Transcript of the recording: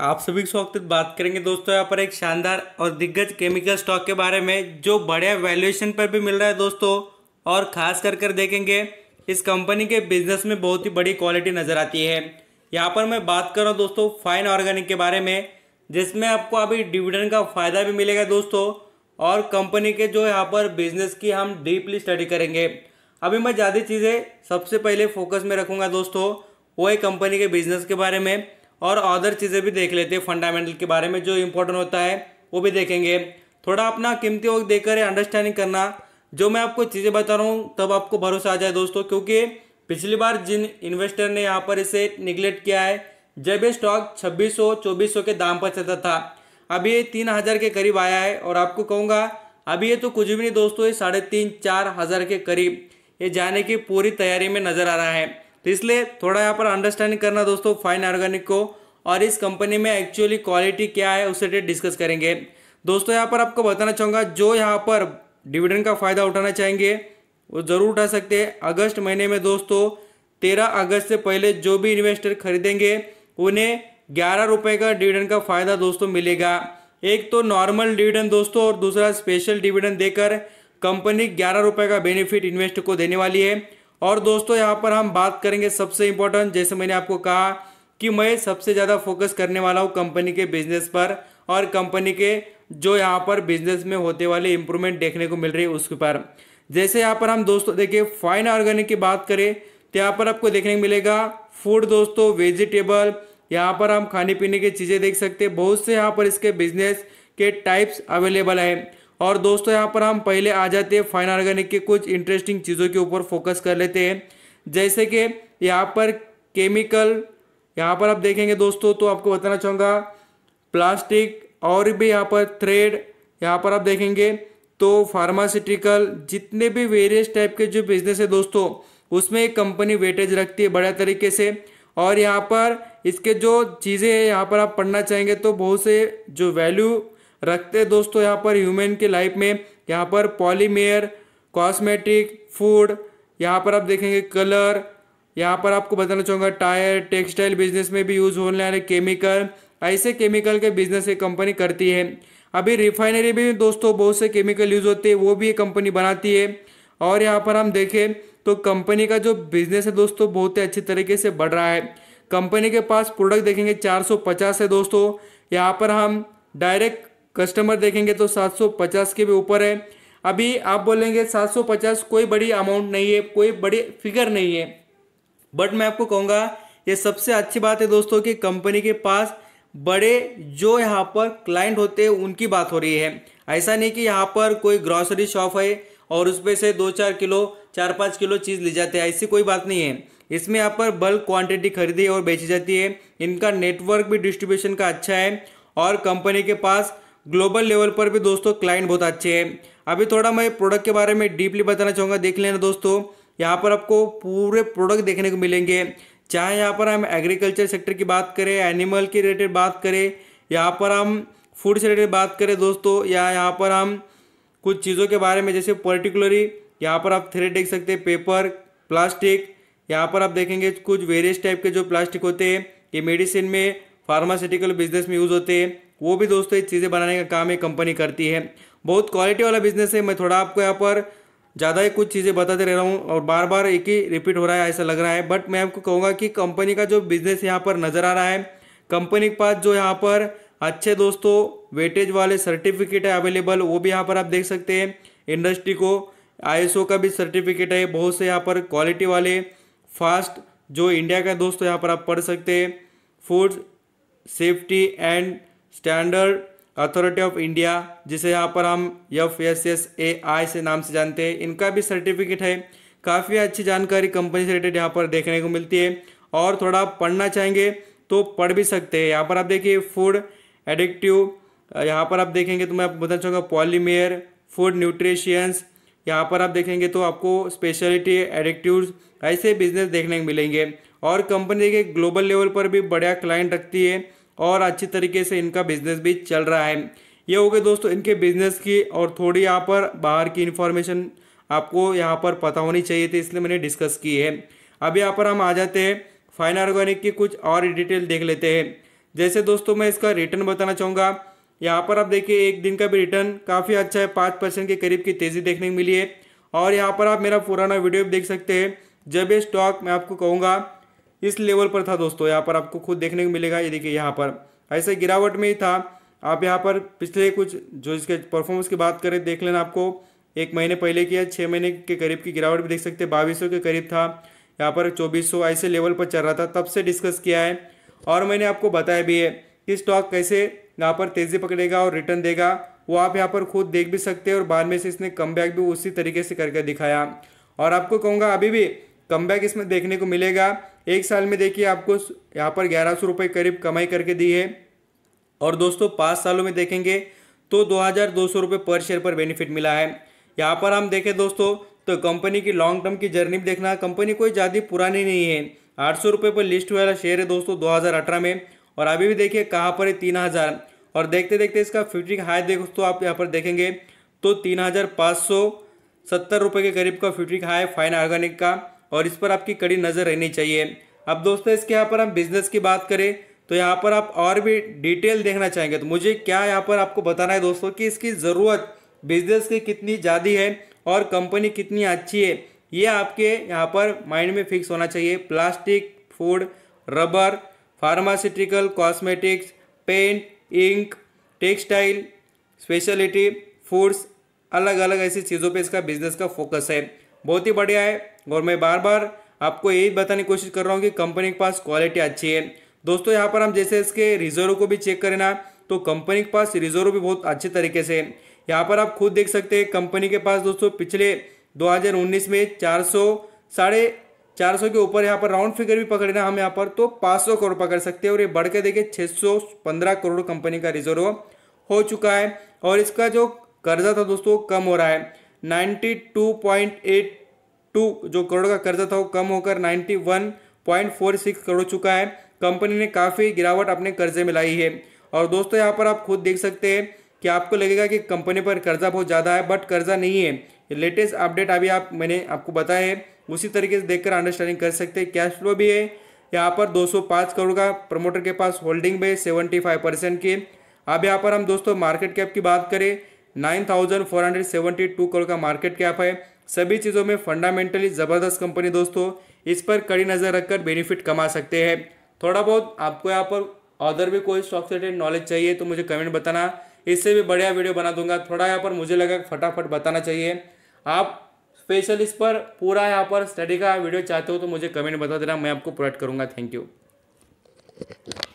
आप सभी को बात करेंगे दोस्तों यहाँ पर एक शानदार और दिग्गज केमिकल स्टॉक के बारे में जो बढ़िया वैल्यूएशन पर भी मिल रहा है दोस्तों और खास कर कर देखेंगे इस कंपनी के बिजनेस में बहुत ही बड़ी क्वालिटी नज़र आती है यहाँ पर मैं बात कर रहा हूँ दोस्तों फाइन ऑर्गेनिक के बारे में जिसमें आपको अभी डिविडेंड का फ़ायदा भी मिलेगा दोस्तों और कंपनी के जो यहाँ पर बिजनेस की हम डीपली स्टडी करेंगे अभी मैं ज़्यादा चीज़ें सबसे पहले फोकस में रखूँगा दोस्तों वो है कंपनी के बिजनेस के बारे में और अदर चीज़ें भी देख लेते हैं फंडामेंटल के बारे में जो इंपॉर्टेंट होता है वो भी देखेंगे थोड़ा अपना कीमती वक्त देकर अंडरस्टैंडिंग करना जो मैं आपको चीज़ें बता रहा हूँ तब आपको भरोसा आ जाए दोस्तों क्योंकि पिछली बार जिन इन्वेस्टर ने यहाँ पर इसे निगलेक्ट किया है जब ये स्टॉक 2600 2400 के दाम पर चलता था अभी ये तीन हज़ार के करीब आया है और आपको कहूँगा अभी ये तो कुछ भी नहीं दोस्तों ये साढ़े तीन चार हज़ार के करीब ये जाने की पूरी तैयारी में नज़र आ रहा है तो इसलिए थोड़ा यहाँ पर अंडरस्टैंडिंग करना दोस्तों फाइन ऑर्गेनिक को और इस कंपनी में एक्चुअली क्वालिटी क्या है उससे रिलेटेड डिस्कस करेंगे दोस्तों यहाँ पर आपको बताना चाहूँगा जो यहाँ पर डिविडेंड का फ़ायदा उठाना चाहेंगे वो ज़रूर उठा सकते हैं अगस्त महीने में दोस्तों तेरह अगस्त से पहले जो भी इन्वेस्टर खरीदेंगे उन्हें ग्यारह रुपये का डिविडेंड का फ़ायदा दोस्तों मिलेगा एक तो नॉर्मल डिविडेंड दोस्तों और दूसरा स्पेशल डिविडेंड देकर कंपनी ग्यारह रुपये का बेनिफिट इन्वेस्टर को देने वाली है और दोस्तों यहाँ पर हम बात करेंगे सबसे इम्पोर्टेंट जैसे मैंने आपको कहा कि मैं सबसे ज़्यादा फोकस करने वाला हूँ कंपनी के बिजनेस पर और कंपनी के जो यहाँ पर बिजनेस में होते वाले इम्प्रूवमेंट देखने को मिल रही है उसके पर जैसे यहाँ पर हम दोस्तों देखिए फाइन ऑर्गेनिक की बात करें तो यहाँ पर आपको देखने को मिलेगा फूड दोस्तों वेजिटेबल यहाँ पर हम खाने पीने की चीज़ें देख सकते हैं बहुत से यहाँ पर इसके बिजनेस के टाइप्स अवेलेबल हैं और दोस्तों यहाँ पर हम पहले आ जाते हैं फाइन ऑर्गेनिक के कुछ इंटरेस्टिंग चीज़ों के ऊपर फोकस कर लेते हैं जैसे कि यहाँ पर केमिकल यहाँ पर आप देखेंगे दोस्तों तो आपको बताना चाहूँगा प्लास्टिक और भी यहाँ पर थ्रेड यहाँ पर आप देखेंगे तो फार्मास्यूटिकल जितने भी वेरियस टाइप के जो बिजनेस है दोस्तों उसमें एक कंपनी वेटेज रखती है बड़े तरीके से और यहाँ पर इसके जो चीज़ें हैं यहाँ पर आप पढ़ना चाहेंगे तो बहुत से जो वैल्यू रखते हैं दोस्तों यहाँ पर ह्यूमन के लाइफ में यहाँ पर पॉलीमेयर कॉस्मेटिक फूड यहाँ पर आप देखेंगे कलर यहाँ पर आपको बताना चाहूँगा टायर टेक्सटाइल बिजनेस में भी यूज़ होने वाले केमिकल ऐसे केमिकल के बिजनेस ये कंपनी करती है अभी रिफाइनरी में दोस्तों बहुत से केमिकल यूज़ होते हैं वो भी ये कंपनी बनाती है और यहाँ पर हम देखें तो कंपनी का जो बिजनेस है दोस्तों बहुत ही अच्छी तरीके से बढ़ रहा है कंपनी के पास प्रोडक्ट देखेंगे 450 है दोस्तों यहाँ पर हम डायरेक्ट कस्टमर देखेंगे तो 750 के भी ऊपर है अभी आप बोलेंगे 750 कोई बड़ी अमाउंट नहीं है कोई बड़ी फिगर नहीं है बट मैं आपको कहूँगा ये सबसे अच्छी बात है दोस्तों कि कंपनी के पास बड़े जो यहाँ पर क्लाइंट होते हैं उनकी बात हो रही है ऐसा नहीं कि यहाँ पर कोई ग्रॉसरी शॉप है और उसमें से दो चार किलो चार पाँच किलो चीज़ ले जाते हैं ऐसी कोई बात नहीं है इसमें यहाँ पर बल्क क्वांटिटी खरीदी और बेची जाती है इनका नेटवर्क भी डिस्ट्रीब्यूशन का अच्छा है और कंपनी के पास ग्लोबल लेवल पर भी दोस्तों क्लाइंट बहुत अच्छे हैं अभी थोड़ा मैं प्रोडक्ट के बारे में डीपली बताना चाहूँगा देख लेना दोस्तों यहाँ पर आपको पूरे प्रोडक्ट देखने को मिलेंगे चाहे यहाँ पर हम एग्रीकल्चर सेक्टर की बात करें एनिमल के रिलेटेड बात करें यहाँ पर हम फूड से रिलेटेड बात करें दोस्तों या यहाँ पर हम कुछ चीज़ों के बारे में जैसे पर्टिकुलरली यहाँ पर आप थ्रेड देख सकते हैं पेपर प्लास्टिक यहाँ पर आप देखेंगे कुछ वेरियस टाइप के जो प्लास्टिक होते हैं ये मेडिसिन में फार्मास्यूटिकल बिजनेस में यूज़ होते हैं वो भी दोस्तों ये चीज़ें बनाने का काम ये कंपनी करती है बहुत क्वालिटी वाला बिजनेस है मैं थोड़ा आपको यहाँ पर ज़्यादा ही कुछ चीज़ें बताते रह रहा हूँ और बार बार एक ही रिपीट हो रहा है ऐसा लग रहा है बट मैं आपको कहूँगा कि कंपनी का जो बिज़नेस यहाँ पर नज़र आ रहा है कंपनी के पास जो यहाँ पर अच्छे दोस्तों वेटेज वाले सर्टिफिकेट है अवेलेबल वो भी यहाँ पर आप देख सकते हैं इंडस्ट्री को आई का भी सर्टिफिकेट है बहुत से यहाँ पर क्वालिटी वाले फास्ट जो इंडिया का दोस्तों यहाँ पर आप पढ़ सकते हैं Food Safety and Standard Authority of India जिसे यहाँ पर हम F S S A I से नाम से जानते हैं इनका भी सर्टिफिकेट है काफ़ी अच्छी जानकारी कंपनी से रिलेटेड यहाँ पर देखने को मिलती है और थोड़ा पढ़ना चाहेंगे तो पढ़ भी सकते हैं यहाँ पर आप देखिए फूड एडिक्टिव यहाँ पर आप देखेंगे तो मैं आपको बताना चाहूँगा पॉलीमेयर फूड न्यूट्रिशियंस यहाँ पर आप देखेंगे तो आपको स्पेशलिटी एडिक्टिव ऐसे बिजनेस देखने को मिलेंगे और कंपनी देखिए ग्लोबल लेवल पर भी बढ़िया क्लाइंट रखती है और अच्छी तरीके से इनका बिजनेस भी चल रहा है ये हो गए दोस्तों इनके बिजनेस की और थोड़ी यहाँ पर बाहर की इन्फॉर्मेशन आपको यहाँ पर पता होनी चाहिए थी इसलिए मैंने डिस्कस की है अब यहाँ पर हम आ जाते हैं फाइन ऑर्गेनिक की कुछ और डिटेल देख लेते हैं जैसे दोस्तों मैं इसका रिटर्न बताना चाहूँगा यहाँ पर आप देखिए एक दिन का भी रिटर्न काफ़ी अच्छा है पाँच परसेंट के करीब की तेज़ी देखने को मिली है और यहाँ पर आप मेरा पुराना वीडियो भी देख सकते हैं जब ये स्टॉक मैं आपको कहूँगा इस लेवल पर था दोस्तों यहाँ पर आपको खुद देखने को मिलेगा ये देखिए यहाँ पर ऐसे गिरावट में ही था आप यहाँ पर पिछले कुछ जो इसके परफॉर्मेंस की बात करें देख लेना आपको एक महीने पहले की या छः महीने के करीब की गिरावट भी देख सकते हैं बाईस के करीब था यहाँ पर चौबीस ऐसे लेवल पर चल रहा था तब से डिस्कस किया है और मैंने आपको बताया भी है कि स्टॉक कैसे यहाँ पर तेज़ी पकड़ेगा और रिटर्न देगा वो आप यहाँ पर खुद देख भी सकते हैं और बाद में से इसने कम भी उसी तरीके से करके दिखाया और आपको कहूँगा अभी भी कम इसमें देखने को मिलेगा एक साल में देखिए आपको यहाँ पर ग्यारह सौ रुपये करीब कमाई करके दी है और दोस्तों पाँच सालों में देखेंगे तो दो हज़ार दो सौ रुपये पर शेयर पर बेनिफिट मिला है यहाँ पर हम देखें दोस्तों तो कंपनी की लॉन्ग टर्म की जर्नी भी देखना कंपनी कोई ज़्यादा पुरानी नहीं है आठ सौ रुपये पर लिस्ट वाला शेयर है दोस्तों दो हज़ार अठारह में और अभी भी देखिए कहाँ पर है तीन हज़ार और देखते देखते इसका फ्यूचरिंग हाई देखो तो आप यहाँ पर देखेंगे तो तीन हज़ार पाँच सौ सत्तर रुपये के करीब का फ्यूचरिंग हाई फाइन ऑर्गेनिक का और इस पर आपकी कड़ी नज़र रहनी चाहिए अब दोस्तों इसके यहाँ पर हम बिजनेस की बात करें तो यहाँ पर आप और भी डिटेल देखना चाहेंगे तो मुझे क्या यहाँ पर आपको बताना है दोस्तों कि इसकी ज़रूरत बिजनेस की कितनी ज़्यादा है और कंपनी कितनी अच्छी है ये आपके यहाँ पर माइंड में फिक्स होना चाहिए plastic food rubber pharmaceutical cosmetics paint ink textile speciality foods अलग अलग ऐसी चीज़ों पे इसका बिजनेस का फोकस है बहुत ही बढ़िया है और मैं बार बार आपको यही बताने की कोशिश कर रहा हूँ कि कंपनी के पास क्वालिटी अच्छी है दोस्तों यहाँ पर हम जैसे इसके रिजर्व को भी चेक करें ना तो कंपनी के पास रिजर्व भी बहुत अच्छे तरीके से है यहाँ पर आप खुद देख सकते हैं कंपनी के पास दोस्तों पिछले 2019 में चार सौ साढ़े चार सौ के ऊपर यहाँ पर राउंड फिगर भी पकड़े ना हम यहाँ पर तो पाँच करोड़ पकड़ सकते हैं और ये बढ़ के देखिए छः करोड़ कंपनी का रिजर्व हो चुका है और इसका जो कर्जा था दोस्तों कम हो रहा है 92.82 जो करोड़ का कर्जा था वो कम होकर 91.46 करोड़ चुका है कंपनी ने काफ़ी गिरावट अपने कर्जे में लाई है और दोस्तों यहाँ पर आप खुद देख सकते हैं कि आपको लगेगा कि कंपनी पर कर्जा बहुत ज़्यादा है बट कर्जा नहीं है लेटेस्ट अपडेट अभी आप मैंने आपको बताया है उसी तरीके से देखकर अंडरस्टैंडिंग कर सकते हैं कैश फ्लो भी है यहाँ पर 205 करोड़ का प्रमोटर के पास होल्डिंग भी है सेवेंटी परसेंट की अब यहाँ पर हम दोस्तों मार्केट कैप की बात करें 9,472 करोड़ का मार्केट कैप है सभी चीज़ों में फंडामेंटली ज़बरदस्त कंपनी दोस्तों इस पर कड़ी नज़र रखकर बेनिफिट कमा सकते हैं थोड़ा बहुत आपको यहाँ पर अदर भी कोई स्टॉक से रिलेटेड नॉलेज चाहिए तो मुझे कमेंट बताना इससे भी बढ़िया वीडियो बना दूंगा थोड़ा यहाँ पर मुझे लगा फटाफट बताना चाहिए आप स्पेशल इस पर पूरा यहाँ पर स्टडी का वीडियो चाहते हो तो मुझे कमेंट बता देना मैं आपको प्रोवाइड करूँगा थैंक यू